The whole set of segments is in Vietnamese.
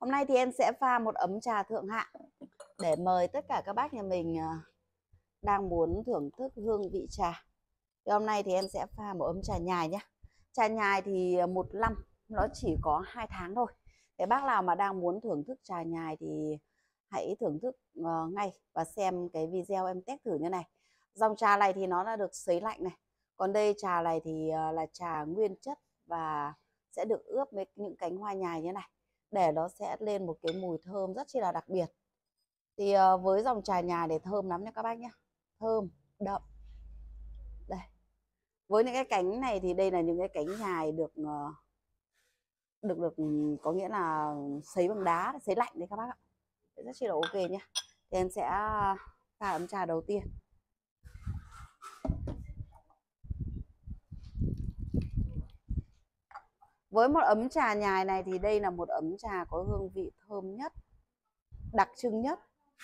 Hôm nay thì em sẽ pha một ấm trà thượng hạng để mời tất cả các bác nhà mình ờ, đang muốn thưởng thức hương vị trà. Thì hôm nay thì em sẽ pha một ấm trà nhài nhé. Trà nhài thì ờ, một năm nó chỉ có hai tháng thôi. Để bác nào mà đang muốn thưởng thức trà nhài thì hãy thưởng thức ờ, ngay và xem cái video em test thử như này. Dòng trà này thì nó đã được sấy lạnh này. Còn đây trà này thì là trà nguyên chất và sẽ được ướp với những cánh hoa nhài như này để nó sẽ lên một cái mùi thơm rất chi là đặc biệt thì ờ, với dòng trà nhà để thơm lắm nha các bác nhé thơm đậm đây với những cái cánh này thì đây là những cái cánh nhài được ờ, được được ừ, có nghĩa là sấy bằng đá sấy lạnh đấy các bác ạ rất chi là ok nhé thì em sẽ pha ấm trà đầu tiên với một ấm trà nhài này thì đây là một ấm trà có hương vị thơm nhất đặc trưng nhất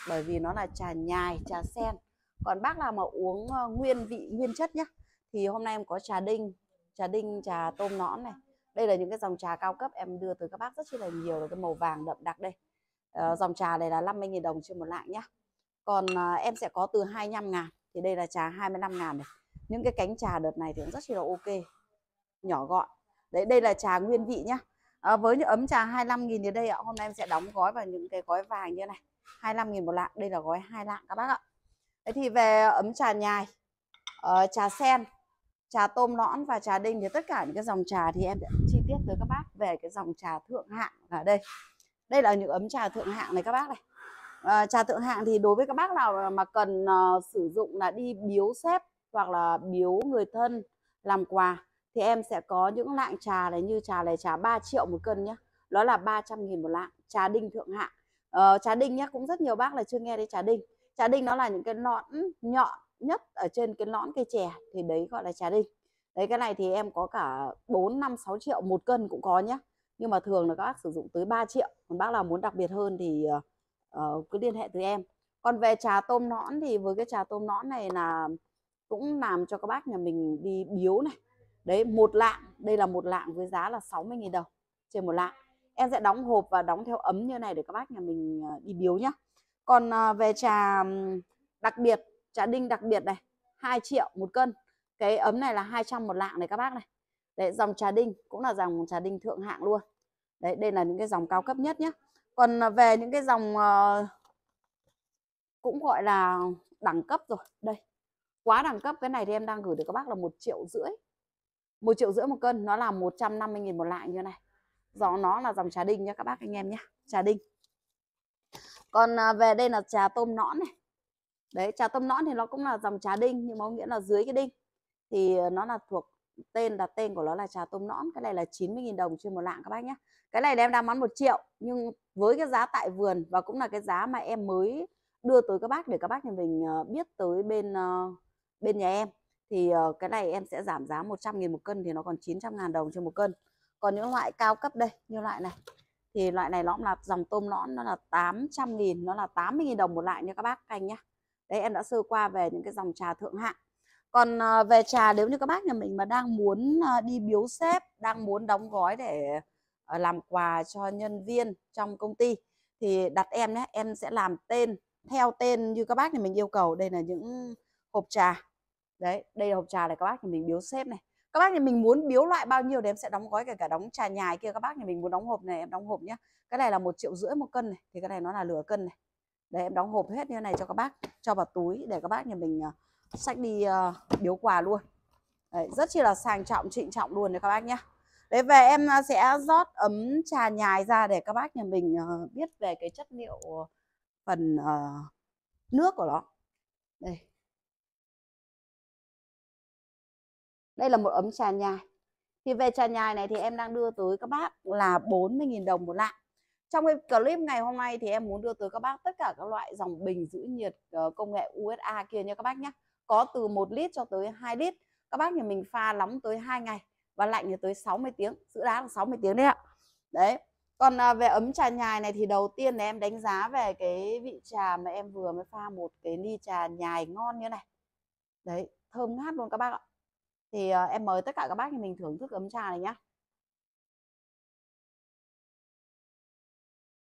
bởi vì nó là trà nhài trà sen còn bác nào mà uống ờ, nguyên vị nguyên chất nhé. thì hôm nay em có trà đinh trà đinh trà tôm nõn này đây là những cái dòng trà cao cấp em đưa tới các bác rất là nhiều là cái màu vàng đậm đặc đây ờ, dòng trà này là 50.000 đồng trên một lạng nhá còn ờ, em sẽ có từ 25 ngàn thì đây là trà 25 ngàn này những cái cánh trà đợt này thì cũng rất là ok nhỏ gọn đấy đây là trà nguyên vị nhá à, với những ấm trà 25 nghìn thì đây ạ hôm nay em sẽ đóng gói vào những cái gói vàng như này 25 nghìn một lạng đây là gói hai lạng các bác ạ đấy thì về ấm trà nhài uh, trà sen trà tôm lõn và trà đinh thì tất cả những cái dòng trà thì em sẽ chi tiết tới các bác về cái dòng trà thượng hạng ở đây đây là những ấm trà thượng hạng này các bác này à, trà thượng hạng thì đối với các bác nào mà cần uh, sử dụng là đi biếu sếp hoặc là biếu người thân làm quà thì em sẽ có những lạng trà này như trà này trà 3 triệu một cân nhá, đó là 300 nghìn một lạng trà đinh thượng hạng ờ, trà đinh nhé cũng rất nhiều bác là chưa nghe đến trà đinh trà đinh nó là những cái nõn nhọn nhất ở trên cái lõn cây chè thì đấy gọi là trà đinh đấy cái này thì em có cả 4 5 6 triệu một cân cũng có nhá, nhưng mà thường là các bác sử dụng tới 3 triệu còn bác nào muốn đặc biệt hơn thì uh, cứ liên hệ tới em còn về trà tôm nõn thì với cái trà tôm nõn này là cũng làm cho các bác nhà mình đi biếu này đấy một lạng đây là một lạng với giá là 60.000 đồng trên một lạng em sẽ đóng hộp và đóng theo ấm như này để các bác nhà mình à, đi biếu nhá còn à, về trà đặc biệt trà đinh đặc biệt này 2 triệu một cân cái ấm này là 200 một lạng này các bác này đấy dòng trà đinh cũng là dòng trà đinh thượng hạng luôn đấy đây là những cái dòng cao cấp nhất nhé còn à, về những cái dòng ờ, cũng gọi là đẳng cấp rồi đây quá đẳng cấp cái này thì em đang gửi được các bác là một triệu rưỡi một triệu rưỡi một cân nó là 150 nghìn một lạng như này do nó là dòng trà đinh nha các bác anh em nhé trà đinh còn à, về đây là trà tôm nõn này đấy trà tôm nõn thì nó cũng là dòng trà đinh nhưng mà nghĩa là dưới cái đinh thì à, nó là thuộc tên đặt tên của nó là trà tôm nõn cái này là 90.000 đồng trên một lạng các bác nhé cái này em đang bán một triệu nhưng với cái giá tại vườn và cũng là cái giá mà em mới đưa tới các bác để các bác nhà mình à, biết tới bên bên nhà em thì ờ, cái này em sẽ giảm giá 100 nghìn một cân thì nó còn 900 ngàn đồng trên một cân còn những loại cao cấp đây như loại này thì loại này nó cũng là dòng tôm lõn nó là 800 nghìn nó là 80 nghìn đồng một loại nha các bác anh nhá đấy em đã sơ qua về những cái dòng trà thượng hạng còn ờ, về trà nếu như các bác nhà mình mà đang muốn ờ, đi biếu xếp đang muốn đóng gói để làm quà cho nhân viên trong công ty thì đặt em nhé em sẽ làm tên theo tên như các bác thì mình yêu cầu đây là những hộp trà đấy đây là hộp trà này các bác nhà mình biếu xếp này các bác nhà mình muốn biếu loại bao nhiêu thì em sẽ đóng gói kể cả đóng trà nhài kia các bác nhà mình muốn đóng hộp này em đóng hộp nhá cái này là một triệu rưỡi một cân này thì cái này nó là lửa cân này để em đóng hộp hết như này cho các bác cho vào túi để các bác nhà mình sách ờ, đi uh, biếu quà luôn đấy, rất chi là sang trọng trịnh trọng luôn đấy các bác nhá đấy về em ờ, sẽ rót ấm trà nhài ra để các bác nhà mình uh, biết về cái chất liệu phần uh, nước của nó đây đây là một ấm trà nhài thì về trà nhài này thì em đang đưa tới các bác là 40.000 đồng một lạng trong cái clip ngày hôm nay thì em muốn đưa tới các bác tất cả các loại dòng bình giữ nhiệt ờ, công nghệ USA kia nha các bác nhé có từ 1 lít cho tới 2 lít các bác nhà mình pha nóng tới 2 ngày và lạnh thì tới 60 tiếng giữ đá là 60 tiếng đấy ạ đấy còn à, về ấm trà nhài này thì đầu tiên là em đánh giá về cái vị trà mà em vừa mới pha một cái ly trà nhài ngon như này đấy thơm ngát luôn các bác ạ thì uh, em mời tất cả các bác thì mình thưởng thức ấm trà này nhá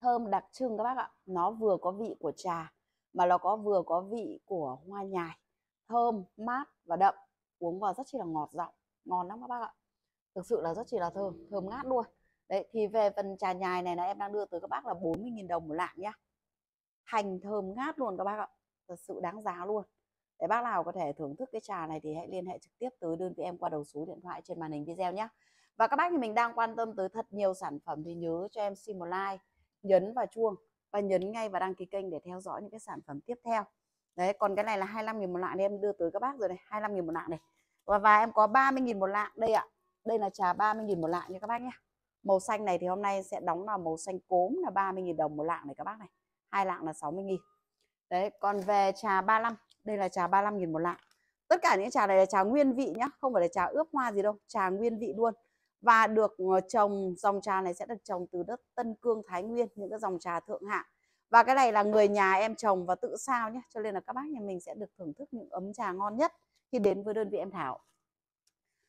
thơm đặc trưng các bác ạ nó vừa có vị của trà mà nó có vừa có vị của hoa nhài thơm mát và đậm uống vào rất chi là ngọt giọng ngon lắm các bác ạ thực sự là rất chi là thơm thơm ngát luôn đấy thì về phần trà nhài này là em đang đưa tới các bác là 40.000 đồng một lạng nhá hành thơm ngát luôn các bác ạ thật sự đáng giá luôn để bác nào có thể thưởng thức cái trà này thì hãy liên hệ trực tiếp tới đơn vị em qua đầu số điện thoại trên màn hình video nhé và các bác thì mình đang quan tâm tới thật nhiều sản phẩm thì nhớ cho em xin một like nhấn vào chuông và nhấn ngay vào đăng ký kênh để theo dõi những cái sản phẩm tiếp theo đấy còn cái này là 25.000 một lạng thì em đưa tới các bác rồi này 25.000 một lạng này và, và em có 30.000 một lạng đây ạ đây là trà 30.000 một lạng nha các bác nhé màu xanh này thì hôm nay sẽ đóng là màu xanh cốm là 30.000 đồng một lạng này các bác này hai lạng là 60.000 đấy còn về trà 35 đây là trà 35.000 một lạng. Tất cả những trà này là trà nguyên vị nhá, không phải là trà ướp hoa gì đâu, trà nguyên vị luôn. Và được ờ, trồng dòng trà này sẽ được trồng từ đất Tân Cương Thái Nguyên, những cái dòng trà thượng hạng. Và cái này là người nhà em trồng và tự sao nhé Cho nên là các bác nhà mình sẽ được thưởng thức những ấm trà ngon nhất khi đến với đơn vị em Thảo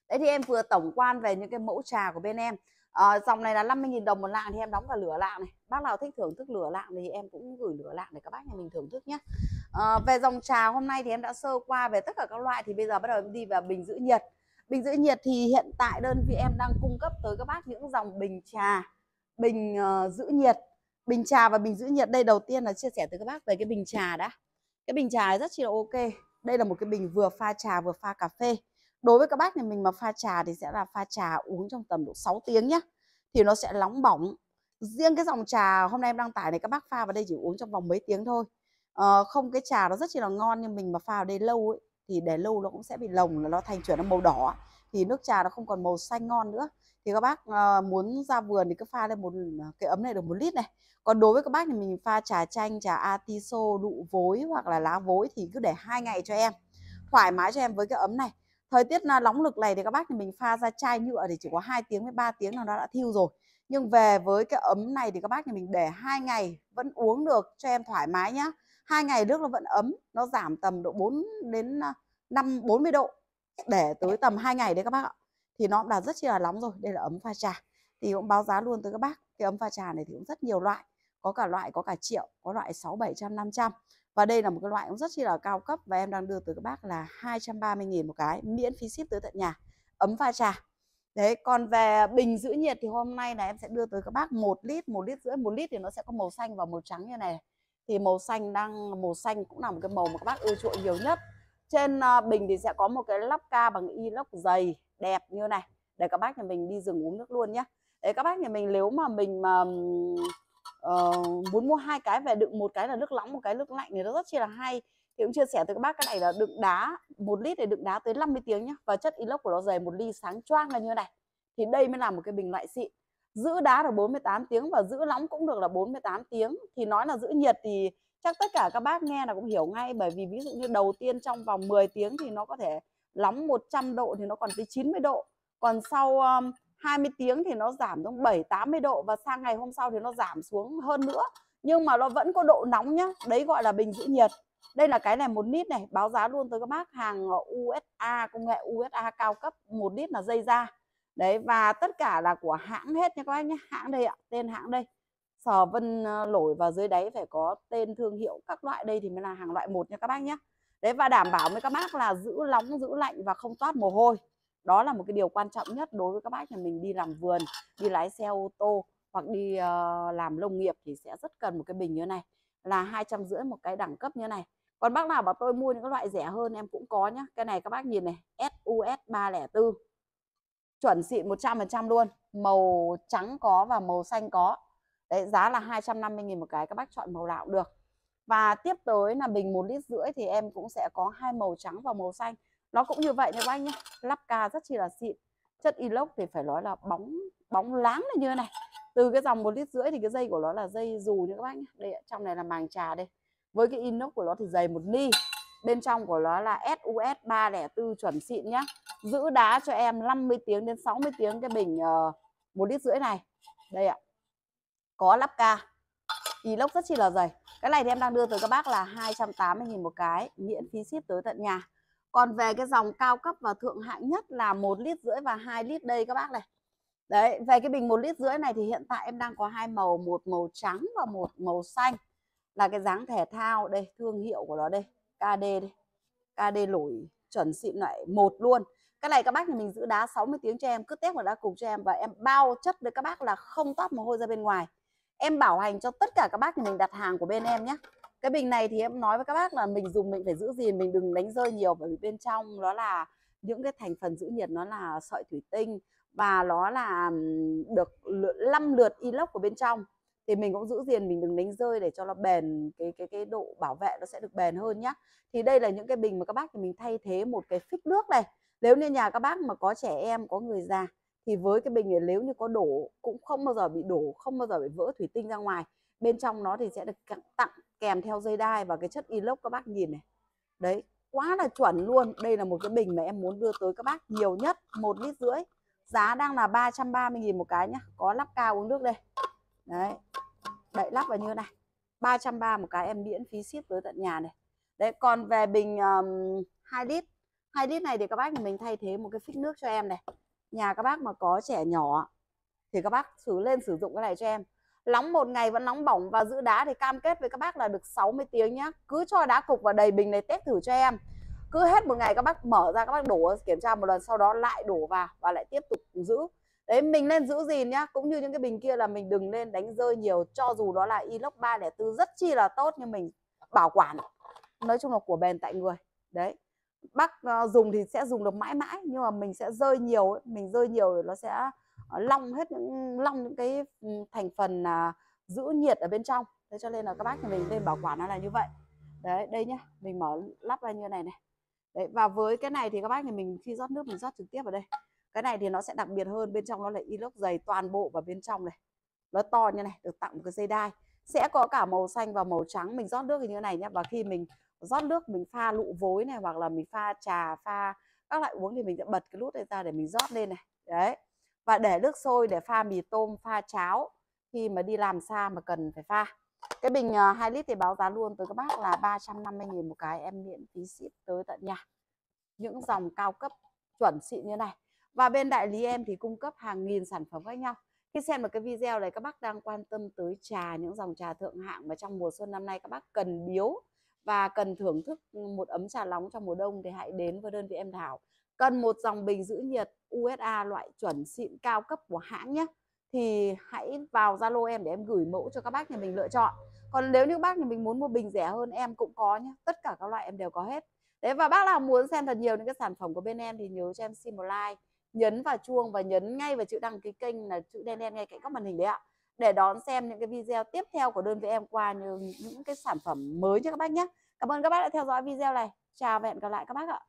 Đấy thì em vừa tổng quan về những cái mẫu trà của bên em à, dòng này là 50.000 đồng một lạng thì em đóng cả lửa lạng này bác nào thích thưởng thức lửa lạng thì em cũng gửi lửa lạng để các bác nhà mình thưởng thức nhé à, ờ, về dòng trà hôm nay thì em đã sơ qua về tất cả các loại thì bây giờ bắt đầu đi vào bình giữ nhiệt bình giữ nhiệt thì hiện tại đơn vị em đang cung cấp tới các bác những dòng bình trà bình uh, giữ nhiệt bình trà và bình giữ nhiệt đây đầu tiên là chia sẻ tới các bác về cái bình trà đã cái bình trà rất chi là ok đây là một cái bình vừa pha trà vừa pha cà phê đối với các bác này mình mà pha trà thì sẽ là pha trà uống trong tầm độ 6 tiếng nhá thì nó sẽ nóng bỏng riêng cái dòng trà hôm nay em đăng tải này các bác pha vào đây chỉ uống trong vòng mấy tiếng thôi à, không cái trà nó rất chỉ là ngon nhưng mình mà pha vào đây lâu ấy thì để lâu nó cũng sẽ bị lồng là nó thành chuyển nó màu đỏ thì nước trà nó không còn màu xanh ngon nữa thì các bác à, muốn ra vườn thì cứ pha lên một à, cái ấm này được một lít này còn đối với các bác thì mình pha trà chanh trà atiso đụ vối hoặc là lá vối thì cứ để hai ngày cho em thoải mái cho em với cái ấm này thời tiết nóng lực này thì các bác thì mình pha ra chai nhựa thì chỉ có 2 tiếng với 3 tiếng là nó đã thiêu rồi nhưng về với cái ấm này thì các bác thì mình để hai ngày vẫn uống được cho em thoải mái nhá hai ngày nước nó vẫn ấm nó giảm tầm độ 4 đến 5 40 độ để tới tầm 2 ngày đấy các bác ạ thì nó cũng là rất chi là nóng rồi đây là ấm pha trà thì cũng báo giá luôn tới các bác cái ấm pha trà này thì cũng rất nhiều loại có cả loại có cả triệu có loại 6 700 500 và đây là một cái loại cũng rất chi là cao cấp và em đang đưa tới các bác là 230.000 một cái miễn phí ship tới tận nhà ấm pha trà Đấy, còn về bình giữ nhiệt thì hôm nay là em sẽ đưa tới các bác 1 lít, 1 lít rưỡi, 1 lít thì nó sẽ có màu xanh và màu trắng như này. Thì màu xanh đang màu xanh cũng là một cái màu mà các bác ưa chuộng nhiều nhất. Trên ờ, bình thì sẽ có một cái lắp ca bằng inox dày đẹp như này để các bác nhà mình đi rừng uống nước luôn nhé. Đấy các bác nhà mình nếu mà mình mà uh, muốn mua hai cái về đựng một cái là nước nóng một cái nước lạnh thì nó rất chi là hay thì cũng chia sẻ tới các bác cái này là đựng đá một lít để đựng đá tới 50 tiếng nhá và chất inox của nó dày một ly sáng choang là như này thì đây mới là một cái bình loại xịn giữ đá được 48 tiếng và giữ nóng cũng được là 48 tiếng thì nói là giữ nhiệt thì chắc tất cả các bác nghe là cũng hiểu ngay bởi vì ví dụ như đầu tiên trong vòng 10 tiếng thì nó có thể nóng 100 độ thì nó còn tới 90 độ còn sau um, 20 tiếng thì nó giảm xuống 7 80 độ và sang ngày hôm sau thì nó giảm xuống hơn nữa nhưng mà nó vẫn có độ nóng nhá đấy gọi là bình giữ nhiệt đây là cái này một lít này báo giá luôn tới các bác hàng USA công nghệ USA cao cấp một lít là dây da đấy và tất cả là của hãng hết nha các bác nhé hãng đây ạ tên hãng đây sò vân ờ, lổi và dưới đáy phải có tên thương hiệu các loại đây thì mới là hàng loại một nha các bác nhé đấy và đảm bảo với các bác là giữ nóng giữ lạnh và không toát mồ hôi đó là một cái điều quan trọng nhất đối với các bác nhà mình đi làm vườn đi lái xe ô tô hoặc đi uh, làm nông nghiệp thì sẽ rất cần một cái bình như này là hai trăm rưỡi một cái đẳng cấp như này còn bác nào bảo tôi mua những loại rẻ hơn em cũng có nhá cái này các bác nhìn này SUS 304 chuẩn xịn 100% luôn màu trắng có và màu xanh có đấy giá là 250.000 một cái các bác chọn màu nào cũng được và tiếp tới là bình một lít rưỡi thì em cũng sẽ có hai màu trắng và màu xanh nó cũng như vậy này các anh nhé lắp ca rất chi là xịn chất inox thì phải nói là bóng bóng láng là như này từ cái dòng một lít rưỡi thì cái dây của nó là dây dù nha các anh nhé đây trong này là màng trà đây với cái inox của nó thì dày một ni bên trong của nó là SUS 304 chuẩn xịn nhá giữ đá cho em 50 tiếng đến 60 tiếng cái bình ờ, một uh, lít rưỡi này đây ạ có lắp ca inox rất chi là dày cái này thì em đang đưa tới các bác là 280.000 một cái miễn phí ship tới tận nhà còn về cái dòng cao cấp và thượng hạng nhất là một lít rưỡi và hai lít đây các bác này đấy về cái bình một lít rưỡi này thì hiện tại em đang có hai màu một màu trắng và một màu xanh là cái dáng thể thao đây thương hiệu của nó đây KD đây KD lủi chuẩn xịn loại một luôn cái này các bác thì mình giữ đá 60 tiếng cho em cứ test vào đá cục cho em và em bao chất với các bác là không toát mồ hôi ra bên ngoài em bảo hành cho tất cả các bác thì mình đặt hàng của bên em nhé cái bình này thì em nói với các bác là mình dùng mình phải giữ gìn mình đừng đánh rơi nhiều bởi vì bên trong nó là những cái thành phần giữ nhiệt nó là sợi thủy tinh và nó là được năm lượt inox của bên trong thì mình cũng giữ gìn mình đừng đánh rơi để cho nó bền cái cái cái độ bảo vệ nó sẽ được bền hơn nhá thì đây là những cái bình mà các bác thì mình thay thế một cái phích nước này nếu như nhà các bác mà có trẻ em có người già thì với cái bình này nếu như có đổ cũng không bao giờ bị đổ không bao giờ bị vỡ thủy tinh ra ngoài bên trong nó thì sẽ được tặng kèm theo dây đai và cái chất inox các bác nhìn này đấy quá là chuẩn luôn đây là một cái bình mà em muốn đưa tới các bác nhiều nhất một lít rưỡi giá đang là 330 nghìn một cái nhá có lắp cao uống nước đây đấy đậy lắp vào như này 330 một cái em miễn phí ship tới tận nhà này đấy còn về bình um, 2 lít 2 lít này thì các bác mình thay thế một cái phích nước cho em này nhà các bác mà có trẻ nhỏ thì các bác xử lên sử dụng cái này cho em Nóng một ngày vẫn nóng bỏng và giữ đá thì cam kết với các bác là được 60 tiếng nhá. Cứ cho đá cục vào đầy bình này test thử cho em. Cứ hết một ngày các bác mở ra các bác đổ kiểm tra một lần sau đó lại đổ vào và lại tiếp tục giữ. Đấy mình nên giữ gì nhá, cũng như những cái bình kia là mình đừng nên đánh rơi nhiều cho dù đó là inox 304 rất chi là tốt nhưng mình bảo quản nói chung là của bền tại người. Đấy. Bác ờ, dùng thì sẽ dùng được mãi mãi nhưng mà mình sẽ rơi nhiều ấy. mình rơi nhiều thì nó sẽ Ờ, long hết những long những cái ừ, thành phần là giữ nhiệt ở bên trong thế cho nên là các bác nhà mình nên bảo quản nó là như vậy đấy đây nhá mình mở lắp ra như này này đấy và với cái này thì các bác nhà mình khi rót nước mình rót trực tiếp vào đây cái này thì nó sẽ đặc biệt hơn bên trong nó là inox dày toàn bộ vào bên trong này nó to như này được tặng một cái dây đai sẽ có cả màu xanh và màu trắng mình rót nước như thế này nhé và khi mình rót nước mình pha lụ vối này hoặc là mình pha trà pha các loại uống thì mình sẽ bật cái nút này ra để mình rót lên này đấy và để nước sôi để pha mì tôm pha cháo khi mà đi làm xa mà cần phải pha cái bình 2 ờ, lít thì báo giá luôn tới các bác là 350.000 một cái em miễn phí ship tới tận nhà những dòng cao cấp chuẩn xịn như này và bên đại lý em thì cung cấp hàng nghìn sản phẩm khác nhau khi xem được cái video này các bác đang quan tâm tới trà những dòng trà thượng hạng mà trong mùa xuân năm nay các bác cần biếu và cần thưởng thức một ấm trà nóng trong mùa đông thì hãy đến với đơn vị em Thảo cần một dòng bình giữ nhiệt USA loại chuẩn xịn cao cấp của hãng nhé thì hãy vào Zalo em để em gửi mẫu cho các bác nhà mình lựa chọn còn nếu như bác nhà mình muốn mua bình rẻ hơn em cũng có nhé tất cả các loại em đều có hết đấy và bác nào muốn xem thật nhiều những cái sản phẩm của bên em thì nhớ cho em xin một like nhấn vào chuông và nhấn ngay vào chữ đăng ký kênh là chữ đen đen ngay cạnh góc màn hình đấy ạ để đón xem những cái video tiếp theo của đơn vị em qua những, những cái sản phẩm mới cho các bác nhé cảm ơn các bác đã theo dõi video này chào và hẹn gặp lại các bác ạ